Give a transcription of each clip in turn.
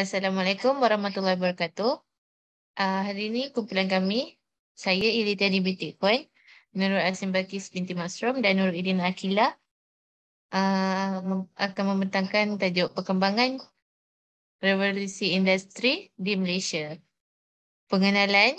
Assalamualaikum warahmatullahi wabarakatuh. Uh, hari ini kumpulan kami, saya Iritiani di Bitcoin, Nurul Asim Bakis binti Masrum dan Nurul Idin Akila uh, akan membentangkan tajuk perkembangan revolusi industri di Malaysia. Pengenalan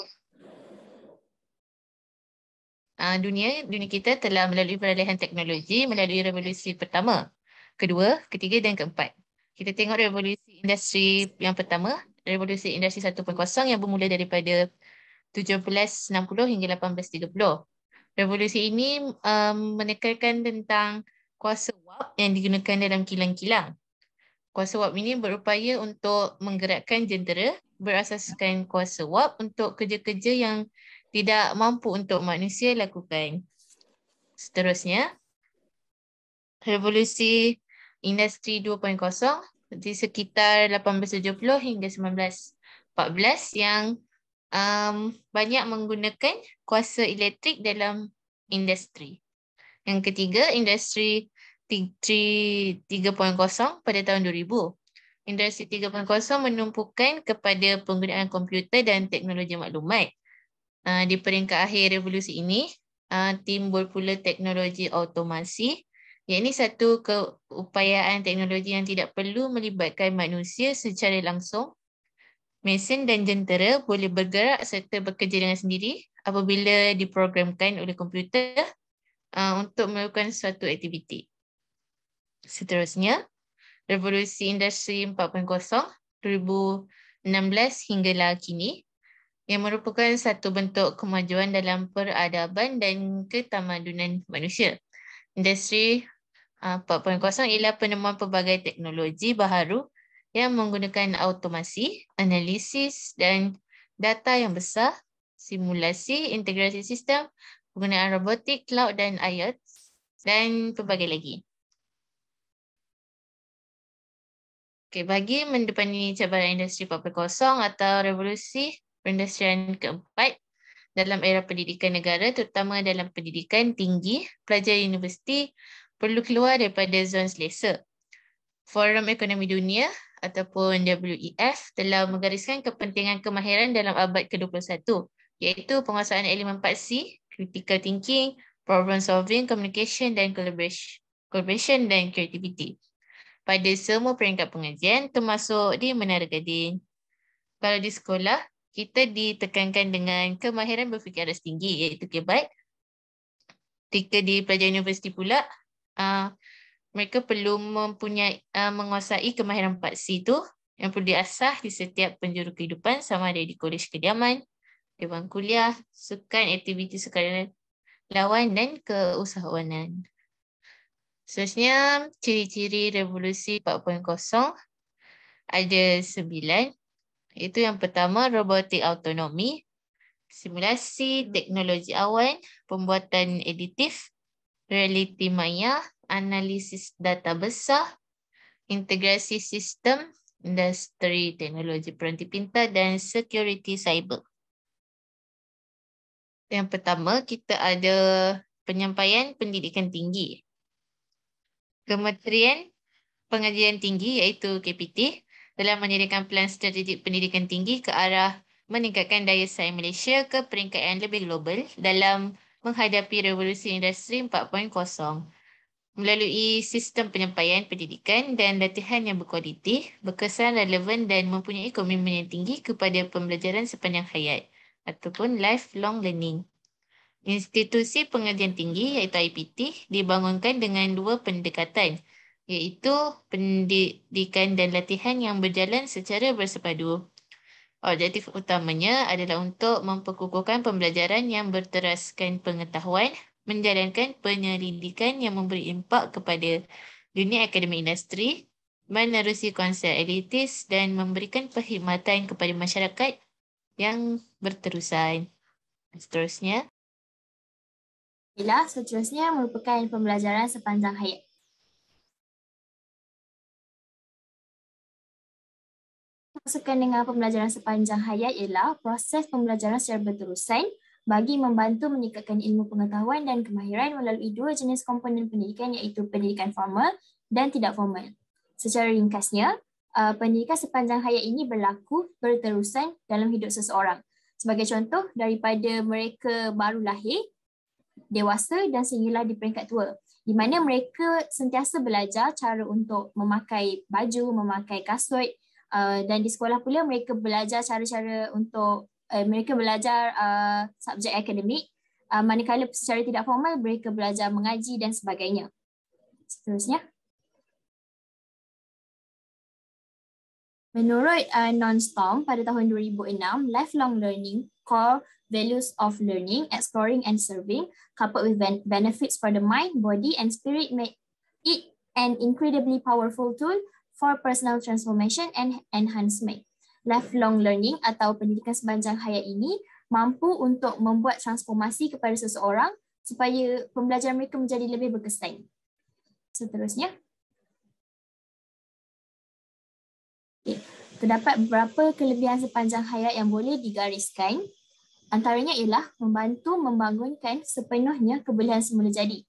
uh, dunia, dunia kita telah melalui peralihan teknologi melalui revolusi pertama, kedua, ketiga dan keempat. Kita tengok revolusi industri yang pertama, revolusi industri 1.0 yang bermula daripada 1760 hingga 1830. Revolusi ini um, menekankan tentang kuasa wap yang digunakan dalam kilang-kilang. Kuasa wap ini berupaya untuk menggerakkan jentera berasaskan kuasa wap untuk kerja-kerja yang tidak mampu untuk manusia lakukan. Seterusnya, revolusi industri jadi sekitar 1870 hingga 1914 yang um, banyak menggunakan kuasa elektrik dalam industri. Yang ketiga, industri 3.0 pada tahun 2000. Industri 3.0 menumpukan kepada penggunaan komputer dan teknologi maklumat. Ah, di peringkat akhir revolusi ini, ah, timbul pula teknologi automasi, Ya, ini satu keupayaan teknologi yang tidak perlu melibatkan manusia secara langsung. Mesin dan jentera boleh bergerak serta bekerja dengan sendiri apabila diprogramkan oleh komputer uh, untuk melakukan suatu aktiviti. Seterusnya, revolusi industri 4.0 2016 hinggalah kini yang merupakan satu bentuk kemajuan dalam peradaban dan ketamadunan manusia. Industri uh, ah, 4.0 ialah penemuan pelbagai teknologi baharu yang menggunakan automasi, analisis dan data yang besar, simulasi, integrasi sistem, penggunaan robotik, cloud dan IoT dan pelbagai lagi. Okay, bagi mendepani cabaran industri 4.0 atau revolusi perindustrian keempat, dalam era pendidikan negara terutama dalam pendidikan tinggi pelajar universiti perlu keluar daripada zon selesa. Forum Ekonomi Dunia ataupun WEF telah menggariskan kepentingan kemahiran dalam abad ke-21 iaitu penguasaan elemen 4C, critical thinking, problem solving, communication dan collaboration dan creativity pada semua peringkat pengajian termasuk di Menara Gading. Kalau di sekolah, kita ditekankan dengan kemahiran berfikir aras tinggi iaitu kebaik. Ketika di pelajar universiti pula, uh, mereka perlu mempunyai uh, menguasai kemahiran 4 itu yang perlu diasah di setiap penjuru kehidupan sama ada di kolej kediaman, dewan kuliah, sukan, aktiviti sukarelawan lawan dan keusahawanan. Selanjutnya, ciri-ciri revolusi 4.0 ada sembilan itu yang pertama, robotik autonomi, simulasi teknologi awan, pembuatan editif, realiti maya, analisis data besar, integrasi sistem, industri teknologi peranti pintar dan security cyber. Yang pertama, kita ada penyampaian pendidikan tinggi. Kementerian Pengajian Tinggi iaitu KPT telah menyediakan pelan strategik pendidikan tinggi ke arah meningkatkan daya saing Malaysia ke peringkat yang lebih global dalam menghadapi revolusi industri 4.0 melalui sistem penyampaian pendidikan dan latihan yang berkualiti, berkesan relevan dan mempunyai komitmen yang tinggi kepada pembelajaran sepanjang hayat ataupun lifelong learning. Institusi pengajian tinggi iaitu IPT dibangunkan dengan dua pendekatan iaitu pendidikan dan latihan yang berjalan secara bersepadu. Objektif utamanya adalah untuk memperkukuhkan pembelajaran yang berteraskan pengetahuan, menjalankan penyelidikan yang memberi impak kepada dunia akademik industri, menerusi konsep elitis dan memberikan perkhidmatan kepada masyarakat yang berterusan. Seterusnya. Ialah seterusnya merupakan pembelajaran sepanjang hayat. dimaksudkan dengan pembelajaran sepanjang hayat ialah proses pembelajaran secara berterusan bagi membantu meningkatkan ilmu pengetahuan dan kemahiran melalui dua jenis komponen pendidikan iaitu pendidikan formal dan tidak formal. Secara ringkasnya, eh, pendidikan sepanjang hayat ini berlaku berterusan dalam hidup seseorang. Sebagai contoh, daripada mereka baru lahir, dewasa dan sehinggalah di peringkat tua di mana mereka sentiasa belajar cara untuk memakai baju, memakai kasut, uh, dan di sekolah pula mereka belajar cara-cara untuk uh, mereka belajar uh, subjek akademik uh, manakala secara tidak formal mereka belajar mengaji dan sebagainya seterusnya Menurut uh, Non-Storm pada tahun 2006, lifelong learning core values of learning, exploring and serving, coupled with ben- benefits for the mind, body and spirit make it an incredibly powerful tool for personal transformation and enhancement. Lifelong learning atau pendidikan sepanjang hayat ini mampu untuk membuat transformasi kepada seseorang supaya pembelajaran mereka menjadi lebih berkesan. Seterusnya. Okay. Terdapat beberapa kelebihan sepanjang hayat yang boleh digariskan. Antaranya ialah membantu membangunkan sepenuhnya kebolehan semula jadi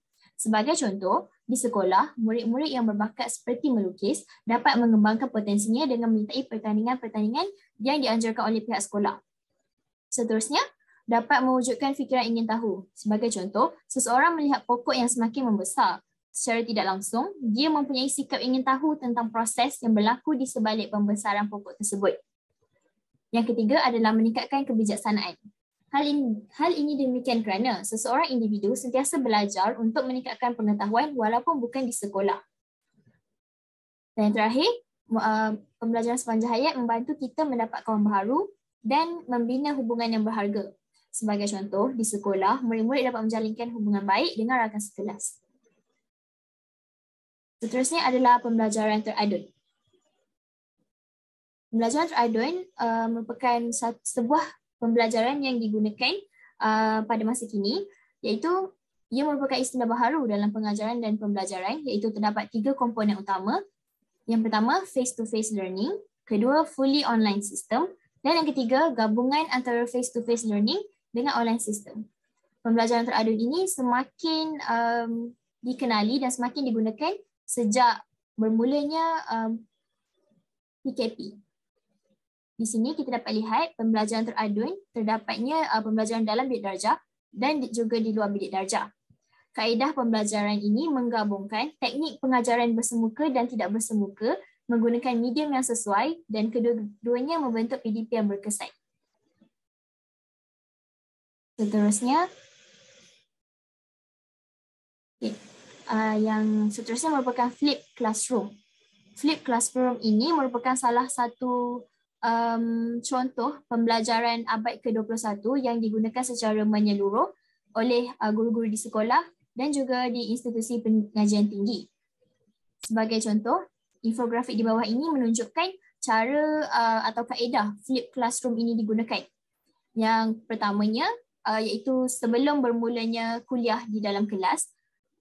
Sebagai contoh, di sekolah, murid-murid yang berbakat seperti melukis dapat mengembangkan potensinya dengan meminta pertandingan-pertandingan yang dianjurkan oleh pihak sekolah. Seterusnya, dapat mewujudkan fikiran ingin tahu. Sebagai contoh, seseorang melihat pokok yang semakin membesar. Secara tidak langsung, dia mempunyai sikap ingin tahu tentang proses yang berlaku di sebalik pembesaran pokok tersebut. Yang ketiga adalah meningkatkan kebijaksanaan. Hal ini, hal ini demikian kerana seseorang individu sentiasa belajar untuk meningkatkan pengetahuan walaupun bukan di sekolah. Dan yang terakhir, uh, pembelajaran sepanjang hayat membantu kita mendapat kawan baru dan membina hubungan yang berharga. Sebagai contoh, di sekolah, murid-murid dapat menjalinkan hubungan baik dengan rakan sekelas. Seterusnya adalah pembelajaran teradun. Pembelajaran teradun uh, merupakan satu, sebuah pembelajaran yang digunakan uh, pada masa kini iaitu ia merupakan istilah baharu dalam pengajaran dan pembelajaran iaitu terdapat tiga komponen utama. Yang pertama face to face learning, kedua fully online system dan yang ketiga gabungan antara face to face learning dengan online system. Pembelajaran teradu ini semakin um, dikenali dan semakin digunakan sejak bermulanya um, PKP di sini kita dapat lihat pembelajaran teradun terdapatnya uh, pembelajaran dalam bilik darjah dan juga di luar bilik darjah. Kaedah pembelajaran ini menggabungkan teknik pengajaran bersemuka dan tidak bersemuka menggunakan medium yang sesuai dan kedua-duanya membentuk PDP yang berkesan. Seterusnya, okay. uh, yang seterusnya merupakan flip classroom. Flip classroom ini merupakan salah satu um, contoh pembelajaran abad ke-21 yang digunakan secara menyeluruh oleh uh, guru-guru di sekolah dan juga di institusi pengajian tinggi. Sebagai contoh, infografik di bawah ini menunjukkan cara uh, atau kaedah flip classroom ini digunakan. Yang pertamanya uh, iaitu sebelum bermulanya kuliah di dalam kelas,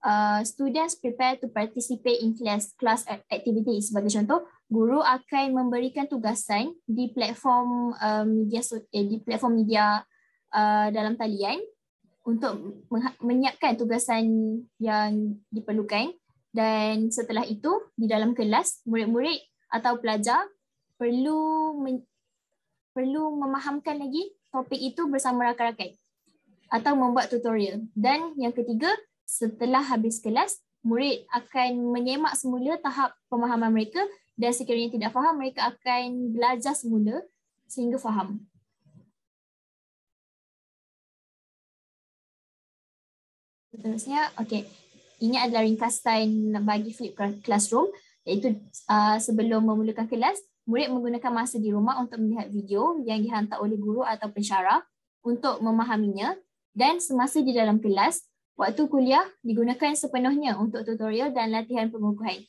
uh, students prepare to participate in class class activities. Sebagai contoh, guru akan memberikan tugasan di platform uh, media eh, di platform media uh, dalam talian untuk menyiapkan tugasan yang diperlukan dan setelah itu di dalam kelas murid-murid atau pelajar perlu perlu memahamkan lagi topik itu bersama rakan-rakan atau membuat tutorial dan yang ketiga setelah habis kelas murid akan menyemak semula tahap pemahaman mereka dan sekiranya tidak faham mereka akan belajar semula sehingga faham. Seterusnya, okey. Ini adalah ringkasan bagi flip classroom iaitu uh, sebelum memulakan kelas, murid menggunakan masa di rumah untuk melihat video yang dihantar oleh guru atau pensyarah untuk memahaminya dan semasa di dalam kelas, waktu kuliah digunakan sepenuhnya untuk tutorial dan latihan pengukuhan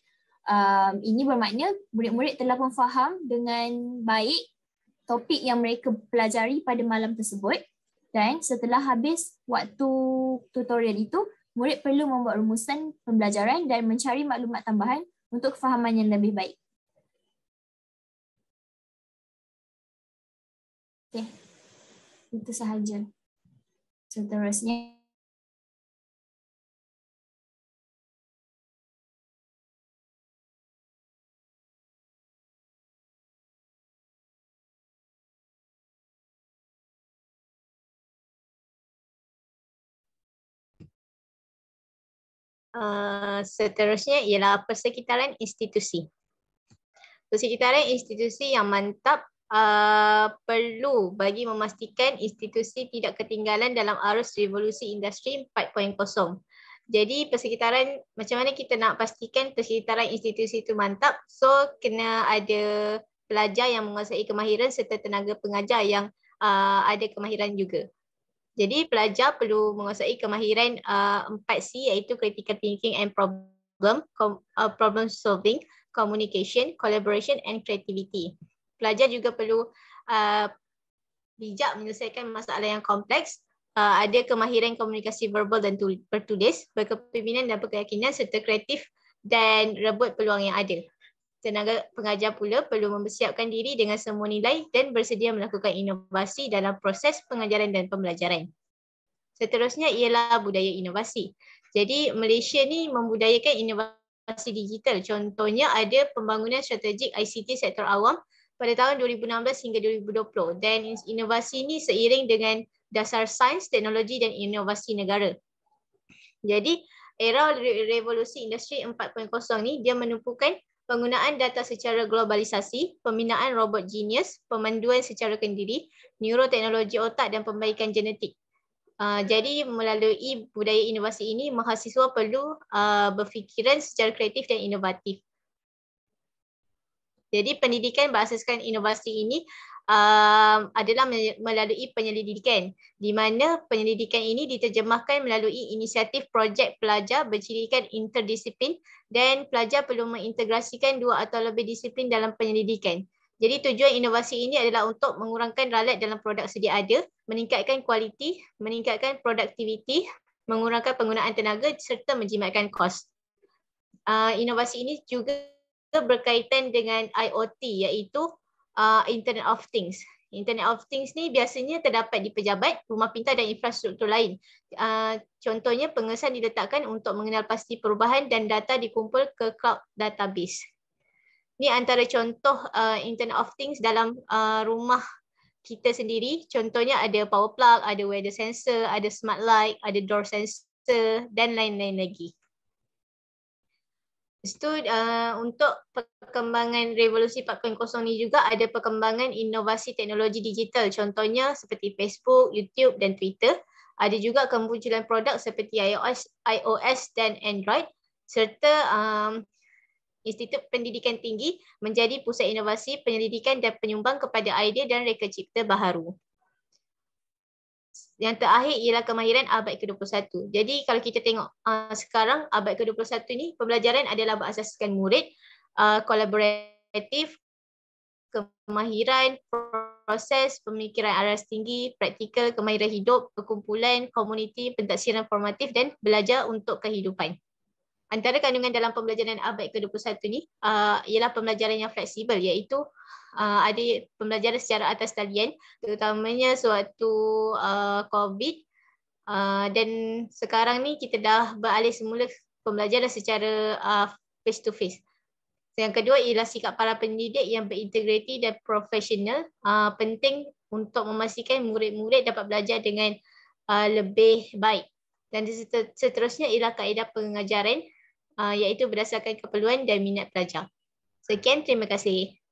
um, ini bermakna murid-murid telah pun faham dengan baik topik yang mereka pelajari pada malam tersebut dan setelah habis waktu tutorial itu, murid perlu membuat rumusan pembelajaran dan mencari maklumat tambahan untuk kefahaman yang lebih baik. Okay. Itu sahaja. Seterusnya. So, Uh, seterusnya ialah persekitaran institusi. Persekitaran institusi yang mantap uh, perlu bagi memastikan institusi tidak ketinggalan dalam arus revolusi industri 4.0. Jadi persekitaran macam mana kita nak pastikan persekitaran institusi itu mantap? So kena ada pelajar yang menguasai kemahiran serta tenaga pengajar yang uh, ada kemahiran juga. Jadi pelajar perlu menguasai kemahiran uh, 4C iaitu critical thinking and problem uh, problem solving, communication, collaboration and creativity. Pelajar juga perlu uh, bijak menyelesaikan masalah yang kompleks, uh, ada kemahiran komunikasi verbal dan tulis, bertulis, berkepimpinan dan berkeyakinan serta kreatif dan rebut peluang yang adil tenaga pengajar pula perlu mempersiapkan diri dengan semua nilai dan bersedia melakukan inovasi dalam proses pengajaran dan pembelajaran. Seterusnya ialah budaya inovasi. Jadi Malaysia ni membudayakan inovasi digital. Contohnya ada pembangunan strategik ICT sektor awam pada tahun 2016 hingga 2020 dan inovasi ni seiring dengan dasar sains, teknologi dan inovasi negara. Jadi era revolusi industri 4.0 ni dia menumpukan penggunaan data secara globalisasi, pembinaan robot genius, pemanduan secara kendiri, neuroteknologi otak dan pembaikan genetik. Uh, jadi melalui budaya inovasi ini, mahasiswa perlu uh, berfikiran secara kreatif dan inovatif. Jadi pendidikan berasaskan inovasi ini um, adalah melalui penyelidikan di mana penyelidikan ini diterjemahkan melalui inisiatif projek pelajar bercirikan interdisiplin dan pelajar perlu mengintegrasikan dua atau lebih disiplin dalam penyelidikan. Jadi tujuan inovasi ini adalah untuk mengurangkan ralat dalam produk sedia ada, meningkatkan kualiti, meningkatkan produktiviti, mengurangkan penggunaan tenaga serta menjimatkan kos. Uh, inovasi ini juga berkaitan dengan IOT iaitu uh, Internet of Things. Internet of Things ni biasanya terdapat di pejabat, rumah pintar dan infrastruktur lain. Uh, contohnya pengesan diletakkan untuk mengenal pasti perubahan dan data dikumpul ke cloud database. Ini antara contoh uh, Internet of Things dalam uh, rumah kita sendiri. Contohnya ada power plug, ada weather sensor, ada smart light, ada door sensor dan lain-lain lagi. Lepas uh, untuk perkembangan revolusi 4.0 ni juga ada perkembangan inovasi teknologi digital contohnya seperti Facebook, YouTube dan Twitter. Ada juga kemunculan produk seperti iOS, iOS dan Android serta um, Institut Pendidikan Tinggi menjadi pusat inovasi penyelidikan dan penyumbang kepada idea dan reka cipta baharu. Yang terakhir ialah kemahiran abad ke-21. Jadi kalau kita tengok uh, sekarang abad ke-21 ni pembelajaran adalah berasaskan murid, uh, kolaboratif, kemahiran, proses, pemikiran aras tinggi, praktikal, kemahiran hidup, perkumpulan, komuniti, pentaksiran formatif dan belajar untuk kehidupan antara kandungan dalam pembelajaran abad ke-21 ni uh, ialah pembelajaran yang fleksibel iaitu uh, ada pembelajaran secara atas talian terutamanya suatu uh, COVID uh, dan sekarang ni kita dah beralih semula pembelajaran secara face to face. Yang kedua ialah sikap para pendidik yang berintegriti dan profesional uh, penting untuk memastikan murid-murid dapat belajar dengan uh, lebih baik. Dan seterusnya ialah kaedah pengajaran Ah, iaitu berdasarkan keperluan dan minat pelajar. Sekian, terima kasih.